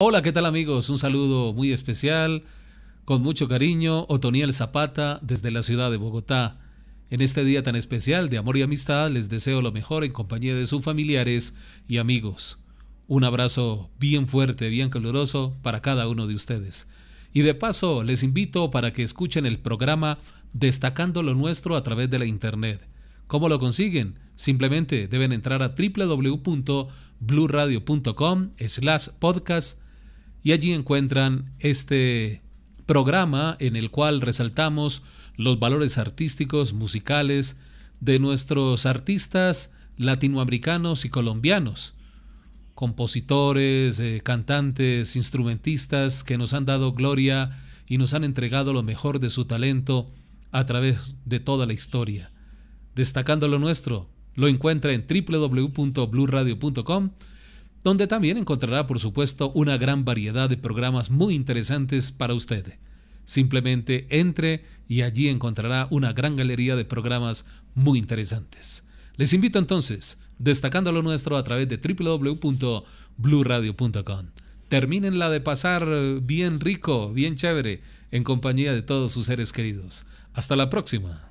Hola, ¿qué tal amigos? Un saludo muy especial, con mucho cariño, Otoniel Zapata desde la ciudad de Bogotá. En este día tan especial de amor y amistad les deseo lo mejor en compañía de sus familiares y amigos. Un abrazo bien fuerte, bien caluroso para cada uno de ustedes. Y de paso, les invito para que escuchen el programa Destacando lo Nuestro a través de la Internet. ¿Cómo lo consiguen? Simplemente deben entrar a www.blueradio.com slash podcast y allí encuentran este programa en el cual resaltamos los valores artísticos, musicales de nuestros artistas latinoamericanos y colombianos, compositores, eh, cantantes, instrumentistas que nos han dado gloria y nos han entregado lo mejor de su talento a través de toda la historia. Destacando lo nuestro, lo encuentra en www.bluradio.com donde también encontrará, por supuesto, una gran variedad de programas muy interesantes para usted. Simplemente entre y allí encontrará una gran galería de programas muy interesantes. Les invito entonces, destacando lo nuestro a través de www.bluradio.com. Terminen la de pasar eh, bien rico, bien chévere, en compañía de todos sus seres queridos. Hasta la próxima.